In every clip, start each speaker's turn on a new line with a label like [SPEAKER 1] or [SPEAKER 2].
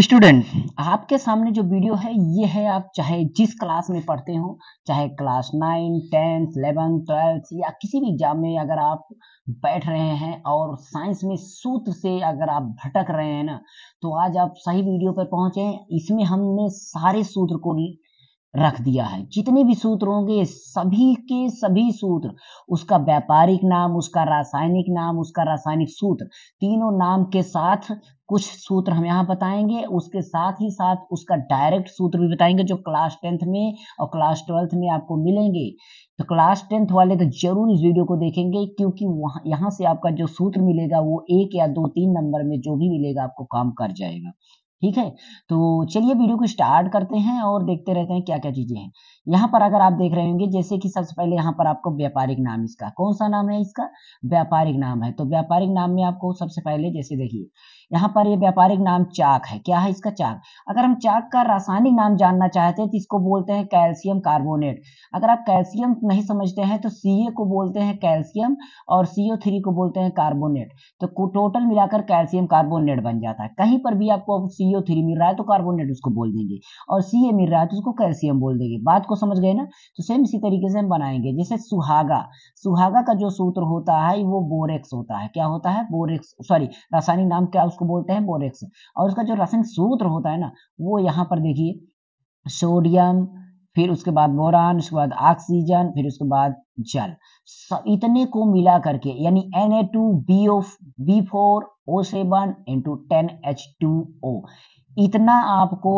[SPEAKER 1] student आपके सामने जो वीडियो है ये है आप चाहे जिस क्लास में पढ़ते हो चाहे class nine tenth eleventh twelfth या किसी भी एग्जाम में अगर आप बैठ रहे हैं और साइंस में सूत्र से अगर आप भटक रहे हैं ना तो आज आप सही वीडियो पर पहुंचे इसमें हमने सारे सूत्र को रख दिया है जितने भी सूत्र होंगे सभी के सभी सूत्र उसका व्यापारिक नाम उसका रासायनिक नाम उसका रासायनिक सूत्र तीनों नाम के साथ कुछ सूत्र हम यहाँ बताएंगे उसके साथ ही साथ उसका डायरेक्ट सूत्र भी बताएंगे जो क्लास टेंथ में और क्लास ट्वेल्थ में आपको मिलेंगे तो क्लास टेंथ वाले तो जरूर इस वीडियो को देखेंगे क्योंकि वहाँ यहाँ से आपका जो सूत्र मिलेगा वो एक या दो तीन नंबर में जो भी मिलेगा आपको काम कर जाएगा ठीक है तो चलिए वीडियो को स्टार्ट करते हैं और देखते रहते हैं क्या क्या चीज़ें हैं यहाँ पर अगर आप देख रहे होंगे जैसे कि सबसे पहले यहाँ पर आपको व्यापारिक नाम इसका कौन सा नाम है इसका व्यापारिक नाम है तो व्यापारिक नाम में आपको सबसे पहले जैसे देखिए यहाँ पर ये यह व्यापारिक नाम चाक है क्या है इसका चाक अगर हम चाक का रासायनिक नाम जानना चाहते हैं तो इसको बोलते हैं कैल्शियम कार्बोनेट अगर आप कैल्शियम नहीं समझते हैं तो सी को बोलते हैं कैल्शियम और सीओ को बोलते हैं कार्बोनेट तो टोटल मिलाकर कैल्शियम कार्बोनेट बन जाता है कहीं पर भी आपको सी सीओ थ्री मिल रहा है तो कार्बोनेट उसको बोल देंगे और सी ए मिल रहा है तो उसको कैल्सियम बोल देंगे बात को समझ गए ना तो सेम इसी तरीके से हम बनाएंगे जैसे सुहागा सुहागा का जो सूत्र होता है वो बोरेक्स होता है क्या होता है बोरेक्स सॉरी रासायनिक नाम क्या उसको बोलते हैं बोरेक्स और उसका जो रासायनिक सूत्र होता है ना वो यहाँ पर देखिए सोडियम फिर उसके बाद बोरान उसके बाद ऑक्सीजन फिर उसके बाद जल इतने को मिला करके यानी N A two B O B four O seven into ten H two O इतना आपको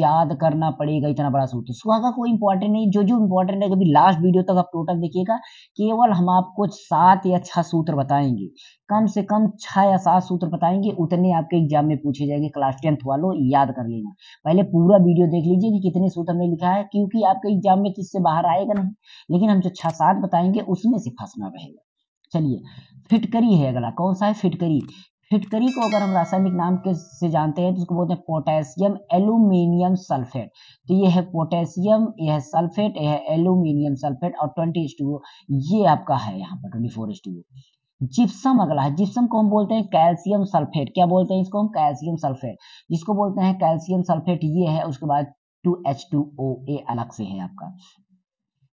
[SPEAKER 1] याद करना पड़ेगा इतना बड़ा सूत्र सुहा का कोई इंपॉर्टेंट नहीं जो जो इंपॉर्टेंट है कभी लास्ट वीडियो तक आप टोटल देखिएगा केवल हम आपको सात या छह सूत्र बताएंगे कम से कम छह या सात सूत्र बताएंगे उतने आपके एग्जाम में पूछे जाएंगे क्लास टेंथ वालों याद कर लेना पहले पूरा वीडियो देख लीजिए कि कितने सूत्र में लिखा है क्योंकि आपके एग्जाम में किससे बाहर आएगा नहीं लेकिन हम जो छह सात बताएंगे उसमें से फंसना रहेगा चलिए फिटकरी है अगला कौन सा है फिटकरी फिटकरी को अगर हम रासायनिक नाम के से जानते हैं तो उसको बोलते हैं पोटेशियम एल्यूमिनियम सल्फेट तो ये है पोटेशियम यह है सल्फेट यह है एल्यूमिनियम सल्फेट और ट्वेंटी एच ये आपका है यहाँ पर ट्वेंटी फोर एच जिप्सम अगला है जिप्सम को हम बोलते हैं कैल्शियम सल्फेट क्या बोलते हैं इसको हम कैल्शियम सल्फेट जिसको बोलते हैं कैल्शियम सल्फेट ये है उसके बाद टू एच टू ओ ए अलग से है आपका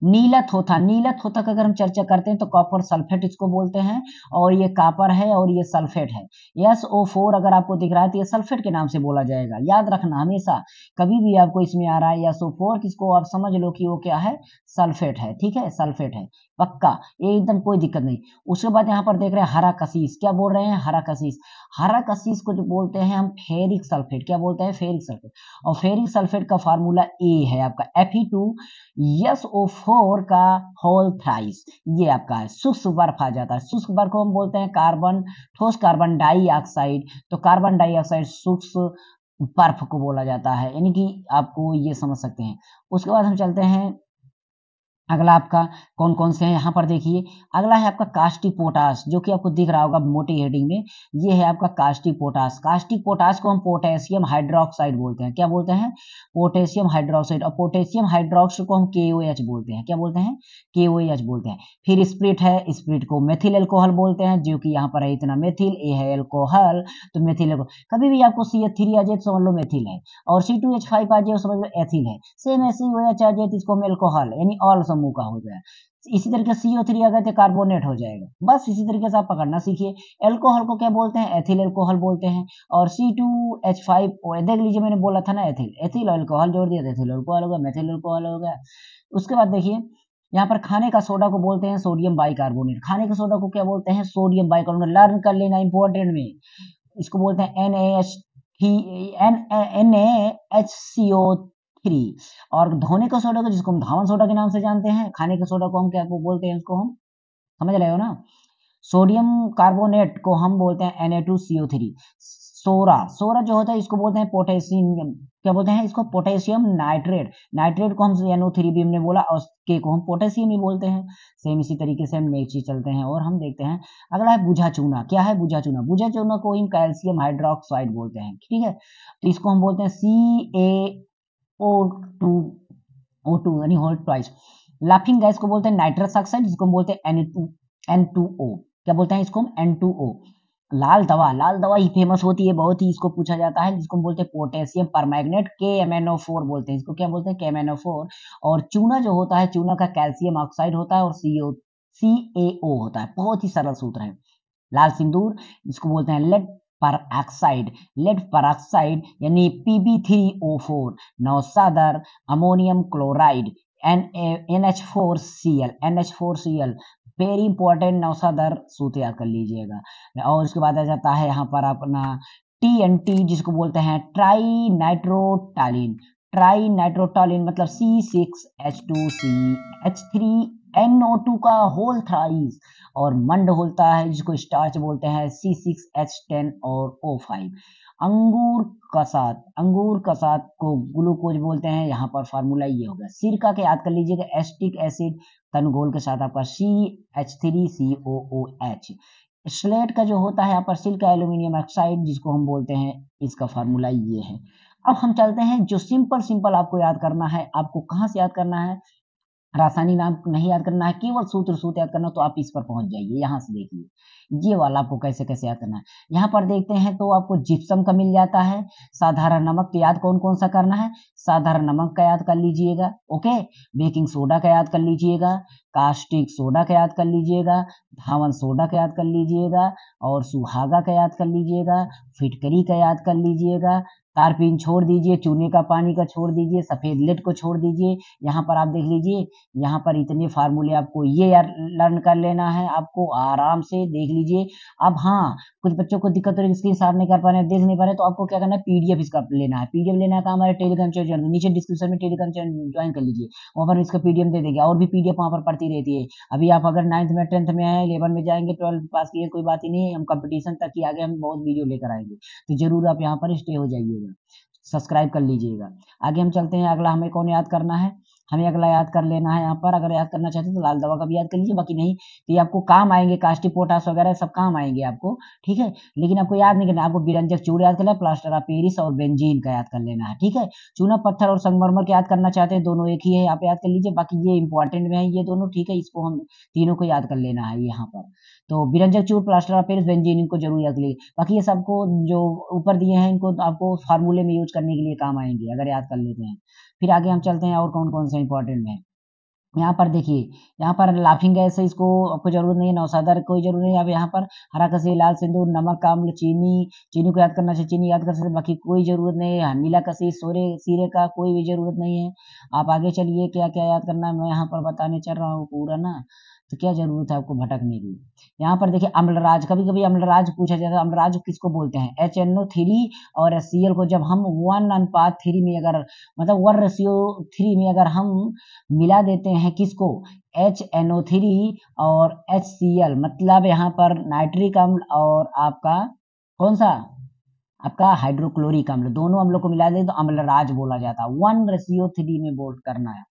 [SPEAKER 1] नीला थोथा नीला थोथा का अगर हम चर्चा करते हैं तो कॉपर सल्फेट इसको बोलते हैं और ये कापर है और ये सल्फेट है यस ओ फोर अगर आपको दिख रहा है तो ये सल्फेट के नाम से बोला जाएगा याद रखना हमेशा कभी भी आपको इसमें आ रहा है यस ओ फोर किसको आप समझ लो कि वो क्या है सल्फेट है ठीक है सल्फेट है पक्का ये एकदम कोई दिक्कत नहीं उसके बाद यहाँ पर देख रहे हैं हरा कशीस क्या बोल रहे हैं हरा कशीस हरा कशीस को जो बोलते हैं हम फेरिक सल्फेट क्या बोलते हैं फेरिक सल्फेट और फेरिक सल्फेट का फार्मूला ए है आपका F E two S O four four का होल थ्राइस ये आपका है शुष्क बर्फ आ जाता है शुष्क बर्फ को हम बोलते हैं कार्बन ठोस कार्बन डाइऑक्साइड तो कार्बन डाइऑक्साइड शुष्क बर्फ को बोला जाता है यानी कि आपको ये समझ सकते हैं उसके बाद हम चलते हैं अगला आपका कौन कौन से है यहाँ पर देखिए अगला है आपका कास्टी पोटास जो कि आपको दिख रहा होगा मोटी हेडिंग में ये है आपका कास्टी पोटास कास्टी पोटास को हम पोटेशियम हाइड्रोक्साइड बोलते हैं क्या बोलते हैं पोटेशियम हाइड्रोक्साइड और पोटेशियम हाइड्रोक्साइड को हम के बोलते हैं क्या बोलते हैं के बोलते हैं फिर स्प्रिट है स्प्रिट को मेथिल एल्कोहल बोलते हैं जो कि यहाँ पर है इतना मेथिल ए है एल्कोहल तो मेथिल एल्कोहल कभी भी आपको सी एच थ्री आ जाए तो समझ लो मेथिल है और सी टू एच फाइव आ जाए तो समझ लो एथिल है सेम ऐसे ही इसको हम एल्कोहल यानी ऑल समूह का हो जाए इसी तरीके सीओ थ्री अगर तो कार्बोनेट हो जाएगा बस इसी तरीके से आप पकड़ना सीखिए एल्कोहल को क्या बोलते हैं एथिल एल्कोहल बोलते हैं और सी टू एच फाइव देख लीजिए मैंने बोला था ना एथिल एथिल एल्कोहल जोड़ दिया एथिल एल्कोहल होगा मेथिल एल्कोहल होगा उसके बाद देखिए यहाँ पर खाने का सोडा को बोलते हैं सोडियम बाइकार्बोनेट खाने का सोडा को क्या बोलते हैं सोडियम बाइकार्बोनेट लर्न कर लेना इंपॉर्टेंट में इसको बोलते हैं N A H N N A H C O three और धोने का सोडा को जिसको हम धावन सोडा के नाम से जानते हैं खाने का सोडा को हम क्या बोलते हैं उसको हम समझ रहे हो ना सोडियम कार्बोनेट को हम बोलते हैं N A two C O three सोरा सोरा जो होता है इसको बोलते हैं पोटेशियम क्या बोलते हैं इसको पोटेशियम नाइट्रेट नाइट्रेट को हम एनओ थ्री भी हमने बोला और के को हम पोटेशियम ही बोलते हैं सेम इसी तरीके से हम नेक्स्ट चलते हैं और हम देखते हैं अगला है बुझा चूना क्या है बुझा चूना बुझा चूना को हम कैल्शियम हाइड्रोक्साइड बोलते हैं ठीक है तो इसको हम बोलते हैं C A O two O two यानी होल ट्वाइस लाफिंग गैस को बोलते हैं नाइट्रस ऑक्साइड जिसको बोलते हैं एन टू ओ क्या बोलते हैं इसको हम एन टू ओ लाल दवा लाल दवा ही फेमस होती है बहुत ही इसको पूछा जाता है जिसको हम बोलते हैं पोटेशियम परमैग्नेट के एम एन ओ फोर बोलते हैं इसको क्या बोलते हैं के एम एन ओ फोर और चूना जो होता है चूना का कैल्शियम ऑक्साइड होता है और सी ओ सी ए ओ होता है बहुत ही सरल सूत्र है लाल सिंदूर इसको बोलते हैं lead peroxide lead peroxide यानी P B three O Pb3O4 नौसादर ammonium chloride N N N H H four four C L C L very important नौसादर सूत्र याद कर लीजिएगा और उसके बाद आ जाता है यहाँ पर अपना टी जिसको बोलते हैं ट्राई नाइट्रोटालिन ट्राई नाइट्रोटालिन मतलब C six H two C H three N O two का होल थ्राइज और मंड होता है जिसको स्टार्च बोलते हैं सी सिक्स एच टेन और ओ फाइव अंगूर का साथ अंगूर का साथ को ग्लूकोज बोलते हैं यहाँ पर फार्मूला ये होगा सिरका के याद कर लीजिएगा एस्टिक एसिड तनगोल के साथ आपका C H three C O O H स्लेट का जो होता है यहाँ पर सिल्का एल्यूमिनियम ऑक्साइड जिसको हम बोलते हैं इसका फार्मूला ये है अब हम चलते हैं जो सिंपल सिंपल आपको याद करना है आपको कहाँ से याद करना है रासायनिक नाम नहीं याद करना है केवल सूत्र सूत्र याद करना तो आप इस पर पहुंच जाइए यहाँ से देखिए ये वाला आपको कैसे कैसे याद करना है यहाँ पर देखते हैं तो आपको जिप्सम का मिल जाता है साधारण नमक का तो याद कौन कौन सा करना है साधारण नमक का याद कर लीजिएगा ओके बेकिंग सोडा का याद कर लीजिएगा कास्टिक सोडा का याद कर लीजिएगा धावन सोडा का याद कर लीजिएगा और सुहागा का याद कर लीजिएगा फिटकरी का याद कर लीजिएगा कारपीन छोड़ दीजिए चूने का पानी का छोड़ दीजिए सफ़ेद लेट को छोड़ दीजिए यहाँ पर आप देख लीजिए यहाँ पर इतने फार्मूले आपको ये यार लर्न कर लेना है आपको आराम से देख लीजिए अब हाँ कुछ बच्चों को दिक्कत हो रही स्क्रीन साफ नहीं कर पा रहे देख नहीं पा रहे तो आपको क्या करना है पीडीएफ इसका लेना है पीडीएफ लेना है तो हमारे टेलीग्राम चैनल नीचे डिस्क्रिप्शन में टेलीग्राम चैनल ज्वाइन कर लीजिए वहाँ पर इसका पीडीएफ दे देगा और भी पीडीएफ वहाँ पर पड़ती रहती है अभी आप अगर नाइन्थ में टेंथ में आए इलेवन में जाएंगे ट्वेल्थ पास किए कोई बात ही नहीं है हम कंपटीशन तक ही आगे हम बहुत वीडियो लेकर आएंगे तो जरूर आप यहाँ पर स्टे हो जाइए लीजिएगा सब्सक्राइब कर लीजिएगा आगे हम चलते हैं अगला हमें कौन याद करना है हमें अगला याद कर लेना है यहाँ पर अगर याद करना चाहते हैं तो लाल दवा का भी याद कर लीजिए बाकी नहीं तो ये आपको काम आएंगे कास्टी पोटास वगैरह सब काम आएंगे आपको ठीक है लेकिन आपको याद नहीं करना आपको बिरंजक चूर याद करना प्लास्टर ऑफ पेरिस और बेंजीन का याद कर लेना है ठीक है चूना पत्थर और संगमरमर का याद करना चाहते हैं दोनों एक ही है आप याद कर लीजिए बाकी ये इंपॉर्टेंट में है ये दोनों ठीक है इसको हम तीनों को याद कर लेना है यहाँ पर तो बिरंजक चूर प्लास्टर ऑफ पेरिस बेंजीन इनको जरूर याद लीजिए बाकी ये सबको जो ऊपर दिए हैं इनको आपको फार्मूले में यूज करने के लिए काम आएंगे अगर याद कर लेते हैं फिर आगे हम चलते हैं और कौन कौन से इंपॉर्टेंट हैं यहाँ पर देखिए यहाँ पर लाफिंग गैस है इसको आपको जरूरत नहीं है नौसादार कोई जरूरत नहीं है अब यहाँ पर हरा कसी लाल सिंदूर नमक अम्ल चीनी चीनी को याद करना चाहिए चीनी याद कर सकते बाकी कोई जरूरत नहीं है नीला कसी सोरे सीरे का कोई भी जरूरत नहीं है आप आगे चलिए क्या क्या याद करना है मैं यहाँ पर बताने चल रहा हूँ पूरा ना तो क्या जरूरत है आपको भटकने की यहाँ पर देखिए अम्लराज कभी कभी अम्लराज पूछा जाता है अम्लराज किसको बोलते हैं एच एन ओ थ्री और सी एल को जब हम वन अनुपात थ्री में अगर मतलब वन रेशियो थ्री में अगर हम मिला देते हैं किसको एच एन ओ थ्री और एच सी एल मतलब यहाँ पर नाइट्रिक अम्ल और आपका कौन सा आपका हाइड्रोक्लोरिक अम्ल दोनों अम्लों को मिला दे तो अम्लराज बोला जाता है वन रेशियो थ्री में बोल करना है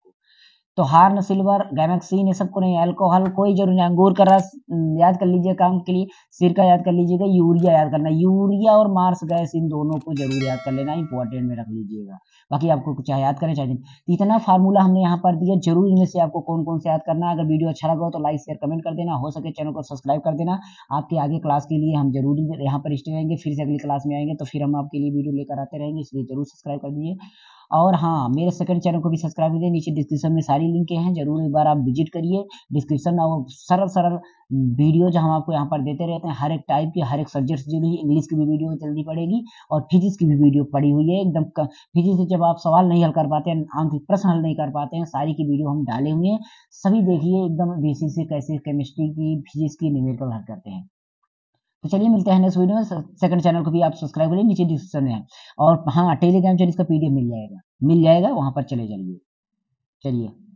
[SPEAKER 1] तो हार्न सिल्वर गैमेक्सिन ये सबको नहीं अल्कोहल कोई जरूर नहीं अंगूर का रस हम्म, याद कर लीजिए काम के लिए सिरका याद कर लीजिएगा यूरिया याद करना यूरिया और मार्स गैस इन दोनों को जरूर याद कर लेना इंपॉर्टेंट में रख लीजिएगा बाकी आपको कुछ याद करना चाहे तो इतना फार्मूला हमने यहाँ पर दिया जरूर इनमें से आपको कौन कौन से याद करना अगर वीडियो अच्छा लगा हो तो लाइक शेयर कमेंट कर देना हो सके चैनल को सब्सक्राइब कर देना आपके आगे क्लास के लिए हम जरूर यहाँ पर स्टे रहेंगे फिर से अगली क्लास में आएंगे तो फिर हम आपके लिए वीडियो लेकर आते रहेंगे इसलिए जरूर सब्सक्राइब कर दीजिए और हाँ मेरे सेकंड चैनल को भी सब्सक्राइब कर नीचे डिस्क्रिप्शन में सारी लिंकें हैं जरूर एक बार आप विजिट करिए डिस्क्रिप्शन और सरल सरल वीडियो जो हम आपको यहाँ पर देते रहते हैं हर एक टाइप की हर एक सब्जेक्ट से जुड़ी इंग्लिश की भी वीडियो जल्दी पड़ेगी और फिजिक्स की भी वीडियो पड़ी हुई है एकदम फिजिक्स से जब आप सवाल नहीं हल कर पाते हैं आंकिक प्रश्न हल नहीं कर पाते हैं सारी की वीडियो हम डाले हुए हैं सभी देखिए एकदम बेसिक से कैसे केमिस्ट्री की फिजिक्स की न्यूमेरिकल हल करते हैं तो चलिए मिलते हैं नेक्स्ट वीडियो में सेकंड चैनल को भी आप सब्सक्राइब करिए नीचे डिस्क्रिप्शन में है और हाँ टेलीग्राम चैनल इसका पीडीएफ मिल जाएगा मिल जाएगा वहां पर चले जाइए चलिए